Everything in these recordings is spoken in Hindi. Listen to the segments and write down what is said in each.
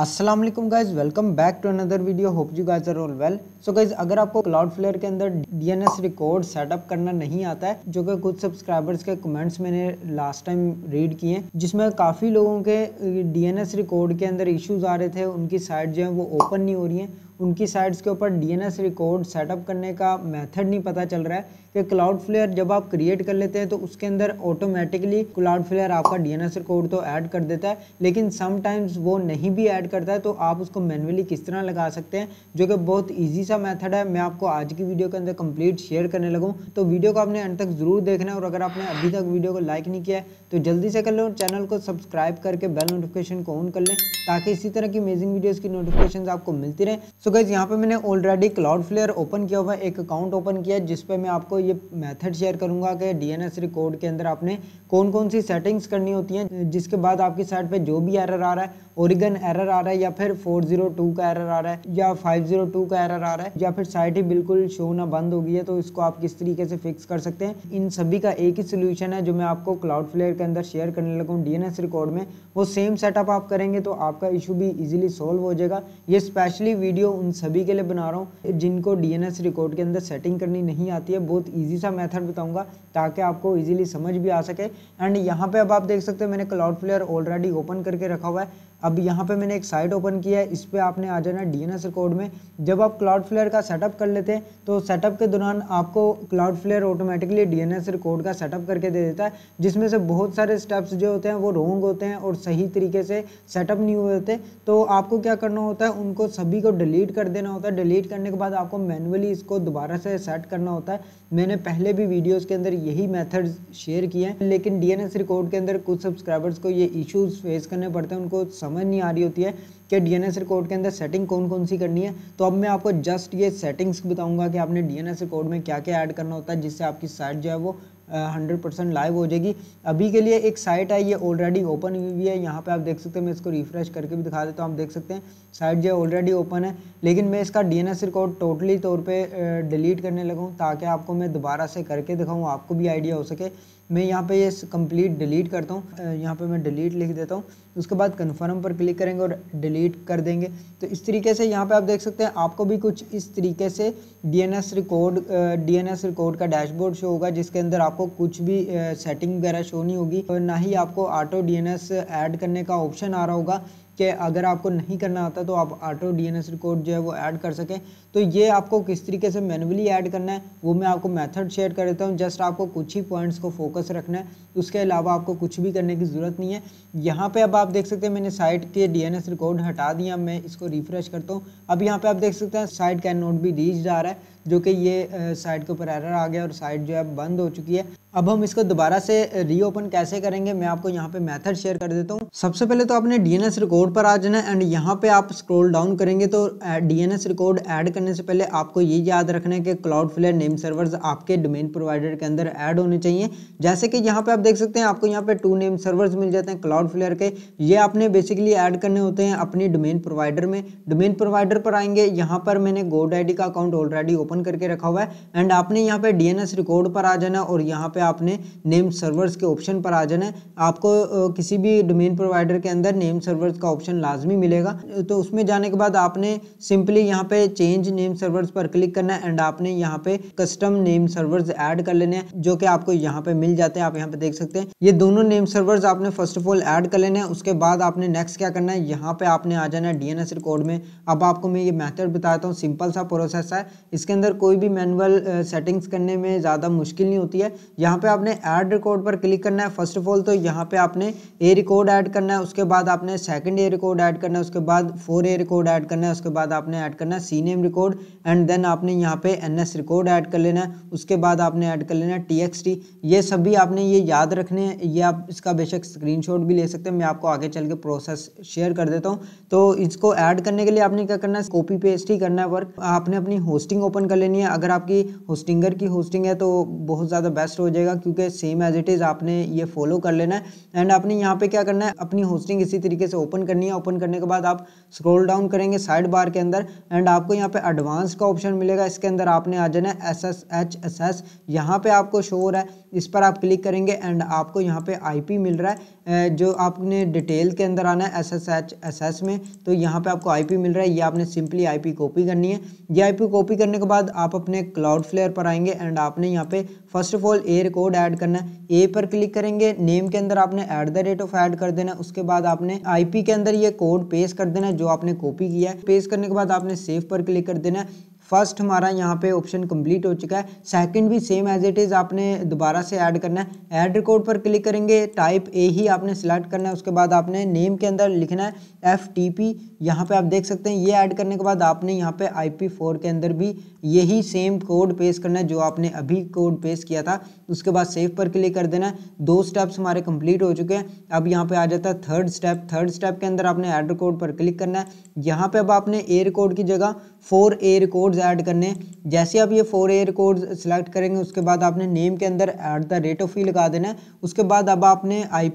Aslam guys welcome back to another video hope you guys are all well so so guys अगर आपको क्लाउड फ्लेयर के अंदर डीएनएस रिकॉर्ड सेटअप करना नहीं आता है जो कि कुछ सब्सक्राइबर्स के कमेंट्स मैंने लास्ट टाइम रीड किए हैं जिसमें काफ़ी लोगों के डीएनएस रिकॉर्ड के अंदर इश्यूज आ रहे थे उनकी साइट जो है वो ओपन नहीं हो रही हैं उनकी साइट्स के ऊपर डीएनएस रिकॉर्ड सेटअप करने का मेथड नहीं पता चल रहा है कि क्लाउड फ्लेयर जब आप क्रिएट कर लेते हैं तो उसके अंदर ऑटोमेटिकली क्लाउड फ्लेयर आपका डीएनएस रिकॉर्ड तो ऐड कर देता है लेकिन समटाइम्स वो नहीं भी ऐड करता है तो आप उसको मैनुअली किस तरह लगा सकते हैं जो कि बहुत ईजी सा मेथड है मैं आपको आज की वीडियो के अंदर कंप्लीट शेयर करने लगूँ तो वीडियो को आपने अंत तक ज़रूर देखना और अगर आपने अभी तक वीडियो को लाइक नहीं किया तो जल्दी से कर लें और चैनल को सब्सक्राइब करके बेल नोटिफिकेशन को ऑन कर लें ताकि इसी तरह की अमेजिंग वीडियोज़ की नोटिफिकेशन आपको मिलती रहे सो गैस यहाँ पर मैंने ऑलरेडी क्लाउड फ्लेयर ओपन किया हुआ एक अकाउंट ओपन किया जिसपे मैं आपको ये मैथड शेयर करूँगा कि डी एन रिकॉर्ड के अंदर आपने कौन कौन सी सेटिंग्स करनी होती हैं जिसके बाद आपकी साइट पर जो भी एरर आ रहा है ओरिगन एरर आ रहा है या फिर 402 का एरर आ रहा है या 502 का एरर आ रहा है या फिर साइट ही बिल्कुल शो होना बंद हो गई है तो इसको आप किस तरीके से फिक्स कर सकते हैं इन सभी का एक ही सोल्यूशन है जो मैं आपको क्लाउड फ्लेयर के अंदर शेयर करने लगा हूँ डीएनएस रिकॉर्ड में वो सेम सेटअप आप करेंगे तो आपका इशू भी इजिली सॉल्व हो जाएगा ये स्पेशली वीडियो उन सभी के लिए बना रहा हूँ जिनको डीएनएस रिकॉर्ड के अंदर सेटिंग करनी नहीं आती है बहुत ईजी सा मैथड बताऊंगा ताकि आपको ईजिली समझ भी आ सके एंड यहाँ पे अब आप देख सकते हैं मैंने क्लाउड फ्लेयर ऑलरेडी ओपन करके रखा हुआ है अब यहाँ पे मैंने एक साइट ओपन किया है इस पर आपने आ जाना डी एन कोड में जब आप क्लाउड फ्लेयर का सेटअप कर लेते हैं तो सेटअप के दौरान आपको Cloudflare automatically D N code का सेटअप करके दे देता है जिसमें से बहुत सारे स्टेप्स जो होते हैं वो रोंग होते हैं और सही तरीके से सेटअप नहीं हुए होते तो आपको क्या करना होता है उनको सभी को डिलीट कर देना होता है डिलीट करने के बाद आपको मैनुअली इसको दोबारा से सेट करना होता है मैंने पहले भी वीडियोज़ के अंदर यही मैथड्स शेयर किए हैं लेकिन डी एन रिकॉर्ड के अंदर कुछ सब्सक्राइबर्स को ये इशूज़ फेस करने पड़ते हैं उनको समझ नहीं आ रही होती है कि डी रिकॉर्ड के अंदर सेटिंग कौन कौन सी करनी है तो अब मैं आपको जस्ट ये सेटिंग्स बताऊंगा कि आपने डी रिकॉर्ड में क्या क्या ऐड करना होता है जिससे आपकी साइट जो है वो हंड्रेड परसेंट लाइव हो जाएगी अभी के लिए एक साइट है ये ऑलरेडी ओपन हुई हुई है यहाँ पे आप देख सकते हैं मैं इसको रिफ्रेश करके भी दिखा देता हूँ आप देख सकते हैं साइट जो है ऑलरेडी ओपन है लेकिन मैं इसका डी रिकॉर्ड टोटली तौर पर डिलीट करने लगा ताकि आपको मैं दोबारा से करके दिखाऊँ आपको भी आइडिया हो सके मैं यहाँ पे ये कंप्लीट डिलीट करता हूँ यहाँ पे मैं डिलीट लिख देता हूँ उसके बाद कन्फर्म पर क्लिक करेंगे और डिलीट कर देंगे तो इस तरीके से यहाँ पे आप देख सकते हैं आपको भी कुछ इस तरीके से डीएनएस रिकॉर्ड डीएनएस रिकॉर्ड का डैशबोर्ड शो होगा जिसके अंदर आपको कुछ भी सेटिंग वगैरह शो नहीं होगी और ना ही आपको ऑटो एस ऐड करने का ऑप्शन आ रहा होगा कि अगर आपको नहीं करना आता तो आप ऑटो डीएनएस रिकॉर्ड जो है वो ऐड कर सकें तो ये आपको किस तरीके से मैनुअली ऐड करना है वो मैं आपको मेथड शेयर कर देता हूँ जस्ट आपको कुछ ही पॉइंट्स को फोकस रखना है उसके अलावा आपको कुछ भी करने की ज़रूरत नहीं है यहाँ पर अब आप देख सकते हैं मैंने साइट के डी रिकॉर्ड हटा दिया मैं इसको रिफ्रेश करता हूँ अब यहाँ पर आप देख सकते हैं साइट कैन नोट भी रीच जा रहा है जो कि ये साइट के ऊपर एरर आ गया और साइट जो है बंद हो चुकी है अब हम इसको दोबारा से रीओपन कैसे करेंगे मैं आपको यहाँ पे मेथड शेयर कर देता हूँ सबसे पहले तो आपने डीएनएस रिकॉर्ड पर आ जाना एंड यहाँ पे आप स्क्रॉल डाउन करेंगे तो डीएनएस रिकॉर्ड ऐड करने से पहले आपको ये याद रखना है कि क्लाउड फ्लेयर नेम सर्वर्स आपके डोमेन प्रोवाइडर के अंदर ऐड होने चाहिए जैसे कि यहाँ पे आप देख सकते हैं आपको यहाँ पे टू नेम सर्वर्स मिल जाते हैं क्लाउड फ्लेयर के ये आपने बेसिकली ऐड करने होते हैं अपनी डोमेन प्रोवाइडर में डोमेन प्रोवाइडर पर आएंगे यहाँ पर मैंने गोड आई का अकाउंट ऑलरेडी ओपन करके रखा हुआ है एंड आपने यहाँ पे डी रिकॉर्ड पर आ जाना और यहाँ पे आपने नेम सर्वर्स के ऑप्शन पर आ जाना है आपको किसी भी डोमेन प्रोवाइडर के अंदर नेम सर्वर्स का ऑप्शन लाजमी मिलेगा तो उसमें जाने के बाद आपने सिंपली यहाँ पे चेंज नेम सर्वर्स पर क्लिक करना है एंड आपने यहाँ पे कस्टम नेम सर्वर्स ऐड कर लेने हैं जो कि आपको यहाँ पे मिल जाते हैं आप यहाँ पे देख सकते हैं ये दोनों नेम सर्वर्स आपने फर्स्ट ऑफ ऑल ऐड कर लेने हैं उसके बाद आपने नेक्स्ट क्या करना है यहाँ पे आपने आ जाना है डीएनएस रिकॉर्ड में अब आपको मैं ये मैथड बताता हूँ सिंपल सा प्रोसेस है इसके अंदर कोई भी मैनुअल सेटिंग्स करने में ज़्यादा मुश्किल नहीं होती है यहाँ यहाँ पे आपने ऐड रिकॉर्ड पर क्लिक करना है फर्स्ट ऑफ ऑल तो यहाँ पे आपने ए रिकॉर्ड ऐड करना है उसके बाद आपने सेकंड ए रिकॉर्ड ऐड करना है उसके बाद फोर ए रिकॉर्ड ऐड करना है उसके बाद आपने ऐड करना है C name record and then आपने यहाँ पे एन एस रिकॉर्ड ऐड कर लेना है उसके बाद आपने ऐड कर लेना है टी एक्स टी ये सभी आपने ये याद रखने हैं ये आप इसका बेशक स्क्रीन शॉट भी ले सकते हैं मैं आपको आगे चल के प्रोसेस शेयर कर देता हूँ तो इसको ऐड करने के लिए आपने क्या करना है कॉपी पेस्ट ही करना है वर्क आपने अपनी होस्टिंग ओपन कर लेनी है अगर आपकी होस्टिंगर की होस्टिंग है तो बहुत ज़्यादा बेस्ट हो जाएगी मिलेगा क्योंकि सेम एज इट इज़ आपने ये फॉलो कर लेना है एंड आपने यहाँ पे क्या करना है अपनी होस्टिंग इसी तरीके से ओपन करनी है ओपन करने के बाद आप स्क्रॉल डाउन करेंगे साइड बार के अंदर एंड आपको यहाँ पे एडवांस का ऑप्शन मिलेगा इसके अंदर आपने आ जाना है S S H S S यहाँ पर आपको शो हो रहा है इस पर आप क्लिक करेंगे एंड आपको यहाँ पे आईपी मिल रहा है जो आपने डिटेल के अंदर आना है S S H S S में तो यहाँ पर आपको आईपी मिल रहा है ये आपने सिंपली आईपी कॉपी करनी है ये आईपी कॉपी करने के बाद आप अपने क्लाउड फ्लेयर पर आएंगे एंड आपने यहाँ पे first of all air code add करना है ए पर क्लिक करेंगे नेम के अंदर आपने at the rate of add कर देना उसके बाद आपने आईपी के अंदर ये कोड पेस्ट कर देना जो आपने कॉपी किया है पेस्ट करने के बाद आपने सेव पर क्लिक कर देना फर्स्ट हमारा यहाँ पे ऑप्शन कंप्लीट हो चुका है सेकंड भी सेम एज इट इज़ आपने दोबारा से ऐड करना है ऐड रिकॉर्ड पर क्लिक करेंगे टाइप ए ही आपने सेलेक्ट करना है उसके बाद आपने नेम के अंदर लिखना है एफ टी पी यहाँ पे आप देख सकते हैं ये ऐड करने के बाद आपने यहाँ पे IP4 के अंदर भी यही सेम कोड पेश करना है जो आपने अभी कोड पेश किया था उसके बाद सेव पर क्लिक कर देना है दो स्टेप्स हमारे कंप्लीट हो चुके हैं अब यहाँ पे आ जाता है थर्ड स्टेप थर्ड स्टेप के अंदर आपने एड कोड पर क्लिक करना है यहाँ पे अब आपने एयर कोड की जगह फोर एयर कोड्स ऐड करने हैं जैसे आप ये फोर एयर कोड्स सेलेक्ट करेंगे उसके बाद आपने नेम के अंदर एट द रेट ऑफ ही लगा देना है उसके बाद अब आपने आई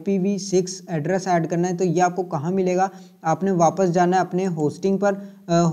एड्रेस ऐड करना है तो ये आपको कहाँ मिलेगा आपने वापस जाना है अपने होस्टिंग पर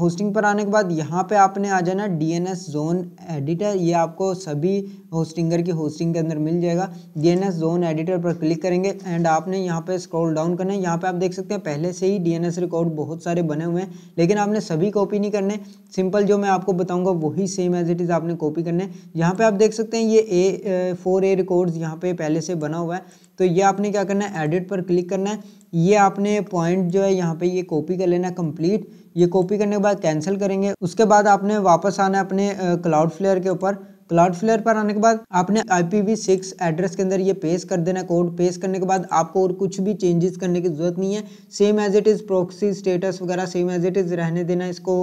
होस्टिंग पर आने के बाद यहाँ पे आपने आ जाना डीएनएस जोन एडिटर ये आपको सभी होस्टिंगर की होस्टिंग के अंदर मिल जाएगा डीएनएस जोन एडिटर पर क्लिक करेंगे एंड आपने यहाँ पे स्क्रॉल डाउन करना है यहाँ पे आप देख सकते हैं पहले से ही डीएनएस रिकॉर्ड बहुत सारे बने हुए हैं लेकिन आपने सभी कॉपी नहीं करने सिंपल जो मैं आपको बताऊँगा वही सेम एज इट इज़ आपने कॉपी करने यहाँ पर आप देख सकते हैं ये ए फोर ए रिकॉर्ड्स यहाँ पे पहले से बना हुआ है तो ये आपने क्या करना है एडिट पर क्लिक करना है ये आपने पॉइंट जो है यहाँ पर ये कॉपी कर लेना कंप्लीट ये कॉपी करने के बाद कैंसिल करेंगे उसके बाद आपने वापस आना है अपने क्लाउड फ्लेयर के ऊपर फ्लेयर पर आने के बाद आपने सिक्स एड्रेस के अंदर ये पेश कर देना कोड पेश करने के बाद आपको और कुछ भी चेंजेस करने की जरूरत नहीं है same as it is proxy status वगैरह सेम एज इट इज़ रहने देना इसको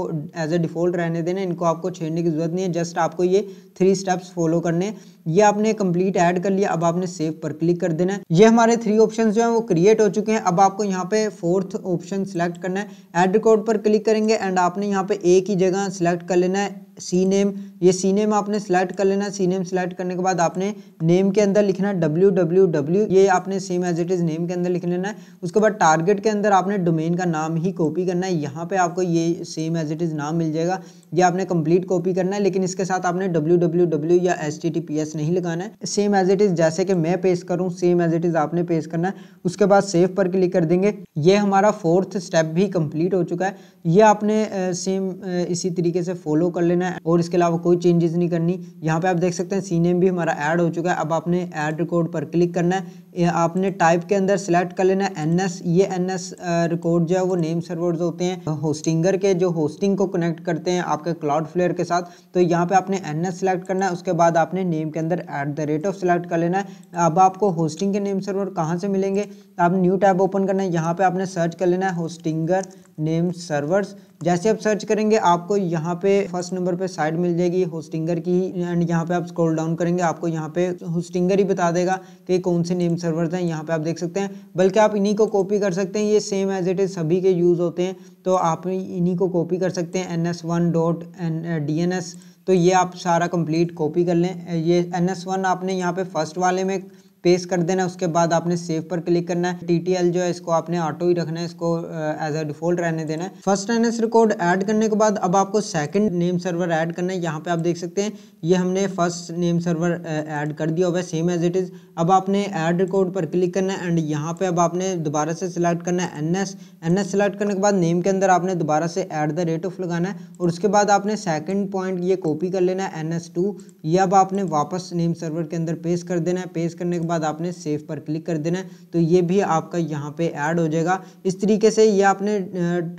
एज ए डिफ़ॉल्ट रहने देना इनको आपको छेड़ने की जरूरत नहीं है जस्ट आपको ये थ्री स्टेप्स फॉलो करने ये आपने कंप्लीट ऐड कर लिया अब आपने सेव पर क्लिक कर देना है ये हमारे थ्री ऑप्शन जो है वो क्रिएट हो चुके हैं अब आपको यहाँ पे फोर्थ ऑप्शन सेलेक्ट करना है एड रिकॉर्ड पर क्लिक करेंगे एंड आपने यहाँ पे एक ही जगह सेलेक्ट कर लेना है सी नेम ये सी नेम आपने सेलेक्ट कर लेना सी नेम सेलेक्ट करने के बाद आपने नेम के अंदर लिखना डब्ल्यू डब्ल्यू डब्ल्यू ये आपने same as it is name के अंदर लिख लेना है उसके बाद टारगेट के अंदर आपने डोमेन का नाम ही कॉपी करना है यहाँ पे आपको ये सेम एज इट इज़ नाम मिल जाएगा ये आपने कंप्लीट कॉपी करना है लेकिन इसके साथ आपने डब्ल्यू डब्ल्यू डब्ल्यू या एस नहीं लगाना है सेम एज इट इज़ जैसे कि मैं पेश करूँ सेम एज इट इज़ आपने पेश करना है उसके बाद सेव पर क्लिक कर देंगे ये हमारा फोर्थ स्टेप भी कंप्लीट हो चुका है ये आपने सेम इसी तरीके से फॉलो कर लेना है करना है और इसके अलावा कोई चेंजेस नहीं करनी यहाँ पे आप देख सकते हैं सी नेम भी हमारा ऐड हो चुका है अब आपने ऐड रिकॉर्ड पर क्लिक करना है आपने टाइप के अंदर सेलेक्ट कर लेना है एन ये एन रिकॉर्ड जो है वो नेम सर्वर्स होते हैं होस्टिंगर तो के जो होस्टिंग को कनेक्ट करते हैं आपके क्लाउड फ्लेयर के साथ तो यहाँ पे आपने एन एस सेलेक्ट करना है उसके बाद आपने नेम के अंदर at the rate of select कर लेना है अब आपको होस्टिंग के नेम सर्वर कहाँ से मिलेंगे तो आप न्यू टैब ओपन करना है यहाँ पे आपने सर्च कर लेना है होस्टिंगर नेम सर्वर्स जैसे आप सर्च करेंगे आपको यहाँ पे फर्स्ट नंबर पे साइड मिल जाएगी होस्टिंगर की एंड यहाँ पे आप स्क्रॉल डाउन करेंगे आपको यहाँ पे होस्टिंगर ही बता देगा कि कौन से नेम सर्वर हैं यहाँ पे आप देख सकते हैं बल्कि आप इन्हीं को कॉपी कर सकते हैं ये सेम एज इट इज़ सभी के यूज़ होते हैं तो आप इन्हीं को कॉपी कर सकते हैं N S one dot N D N S तो ये आप सारा कंप्लीट कॉपी कर लें ये एन एस वन आपने यहाँ पे फर्स्ट वाले में पेश कर देना उसके बाद आपने सेव पर क्लिक करना है टी जो है इसको आपने ऑटो ही रखना है इसको एज अ डिफॉल्ट रहने देना है फर्स्ट एन रिकॉर्ड ऐड करने के बाद अब आपको सेकंड नेम सर्वर ऐड करना है यहाँ पे आप देख सकते हैं ये हमने फर्स्ट नेम सर्वर ऐड कर दिया हुआ है सेम एज इट इज़ अब आपने ऐड रिकॉर्ड पर क्लिक करना है एंड यहाँ पे अब आपने दोबारा से सिलेक्ट करना है N S N S select करने के बाद नेम के अंदर आपने दोबारा से ऐट द रेट ऑफ लगाना है और उसके बाद आपने सेकंड पॉइंट ये कॉपी कर लेना है एन एस टू ये अब आपने वापस नेम सर्वर के अंदर पेश कर देना है पेश करने के बाद आपने सेव पर क्लिक कर देना है तो ये भी आपका यहाँ पे ऐड हो जाएगा इस तरीके से ये आपने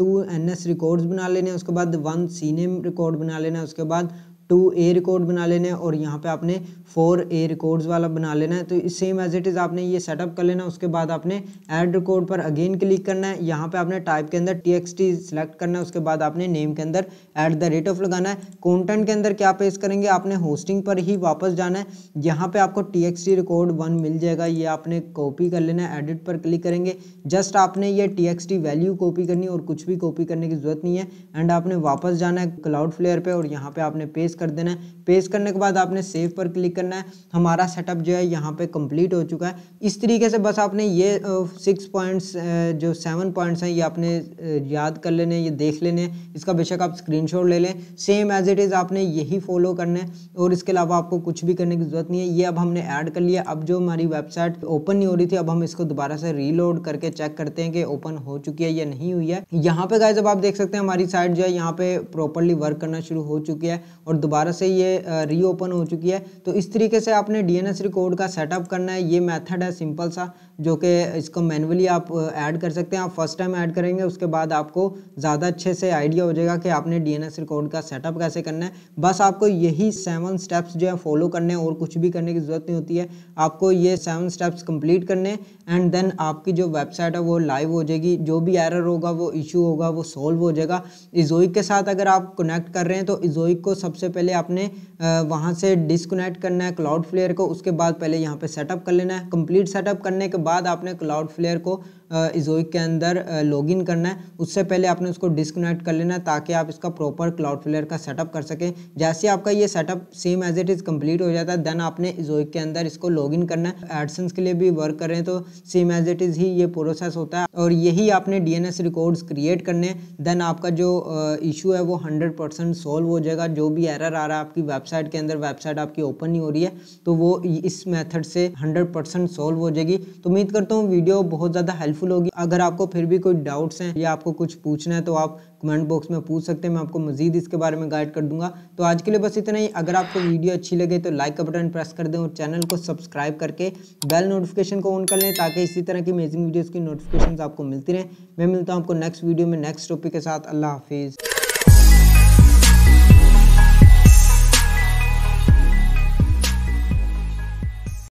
टू एन एस रिकॉर्ड्स बना लेने उसके बाद वन सीनेम रिकॉर्ड बना लेना उसके बाद टू ए रिकॉर्ड बना लेना है और यहाँ पे आपने फोर ए रिकॉर्ड्स वाला बना लेना है तो सेम एज इट इज़ आपने ये सेटअप कर लेना उसके बाद आपने एड रिकॉर्ड पर अगेन क्लिक करना है यहाँ पे आपने टाइप के अंदर टी एक्स टी सिलेक्ट करना है उसके बाद आपने नेम के अंदर एट द रेट ऑफ लगाना है कॉन्टेंट के अंदर क्या पेश करेंगे आपने होस्टिंग पर ही वापस जाना है यहाँ पर आपको T X T record one मिल जाएगा ये आपने कॉपी कर लेना है एडिट पर क्लिक करेंगे जस्ट आपने ये T X T value copy करनी और कुछ भी कॉपी करने की जरूरत नहीं है एंड आपने वापस जाना है क्लाउड फ्लेयर पर और यहाँ पर आपने पेश कर देना है पेश करने के बाद आपने सेव पर क्लिक करना है हमारा सेटअप जो है यहाँ पे कंप्लीट हो चुका है इस तरीके से बस आपने ये सिक्स पॉइंट्स जो सेवन पॉइंट्स हैं ये आपने याद कर लेने ये देख लेने इसका बेशक आप स्क्रीन ले लें सेम एज इट इज़ आपने यही फॉलो करना है और इसके अलावा आपको कुछ भी करने की ज़रूरत नहीं है ये अब हमने ऐड कर लिया अब जो हमारी वेबसाइट ओपन नहीं हो रही थी अब हम इसको दोबारा से रीलोड करके चेक करते हैं कि ओपन हो चुकी है या नहीं हुई है यहाँ पे गाय जब आप देख सकते हैं हमारी साइट जो है यहाँ पे प्रॉपरली वर्क करना शुरू हो चुकी है और दोबारा से ये रीओपन हो चुकी है तो इस तरीके से आपने डीएनएस रिकॉर्ड का सेटअप करना है ये मेथड है सिंपल सा जो कि इसको मैनुअली आप ऐड कर सकते हैं आप फर्स्ट टाइम ऐड करेंगे उसके बाद आपको ज़्यादा अच्छे से आइडिया हो जाएगा कि आपने डीएनएस रिकॉर्ड का सेटअप कैसे करना है बस आपको यही सेवन स्टेप्स जो है फॉलो करने और कुछ भी करने की ज़रूरत नहीं होती है आपको ये सेवन स्टेप्स कंप्लीट करने एंड देन आपकी जो वेबसाइट है वो लाइव हो जाएगी जो भी एरर होगा वो इशू होगा वो सॉल्व हो जाएगा इजोइक के साथ अगर आप कनेक्ट कर रहे हैं तो इजोइक को सबसे पहले आपने वहाँ से डिसकनेक्ट करना है क्लाउड फ्लेयर को उसके बाद पहले यहाँ पे सेटअप कर लेना है कंप्लीट सेटअप करने के बाद आपने क्लाउड फ्लेयर को इजोइक के अंदर लॉगिन करना है उससे पहले आपने उसको डिसकनेक्ट कर लेना है ताकि आप इसका प्रॉपर क्लाउड फ्लेयर का सेटअप कर सकें जैसे आपका ये setup same as it is complete हो जाता है देन आपने इजोइक के अंदर इसको लॉगिन करना है एडसेंस के लिए भी वर्क कर रहे हैं तो सेम एज इट इज़ ही ये प्रोसेस होता है और यही आपने डी रिकॉर्ड्स क्रिएट करने देन आपका जो इशू है वो हंड्रेड परसेंट सॉल्व हो जाएगा जो भी एरर आ रहा है आपकी वेबसाइट के अंदर वेबसाइट आपकी ओपन नहीं हो रही है तो वो इस मेथड से हंड्रेड परसेंट सॉल्व हो जाएगी तो उम्मीद करता हूँ वीडियो बहुत ज़्यादा हेल्प हेल्पफुल होगी अगर आपको फिर भी कोई डाउट्स हैं या आपको कुछ पूछना है तो आप कमेंट बॉक्स में पूछ सकते हैं मैं आपको मजीद इसके बारे में गाइड कर दूंगा तो आज के लिए बस इतना ही अगर आपको वीडियो अच्छी लगे तो लाइक का बटन प्रेस कर दें और चैनल को सब्सक्राइब करके बेल नोटिफिकेशन को ऑन कर लें ताकि इसी तरह की अमेजिंग वीडियोज़ की नोटिफिकेशन आपको मिलती रहें मैं मिलता हूँ आपको नेक्स्ट वीडियो में नेक्स्ट टॉपिक के साथ अल्लाह हाफिज़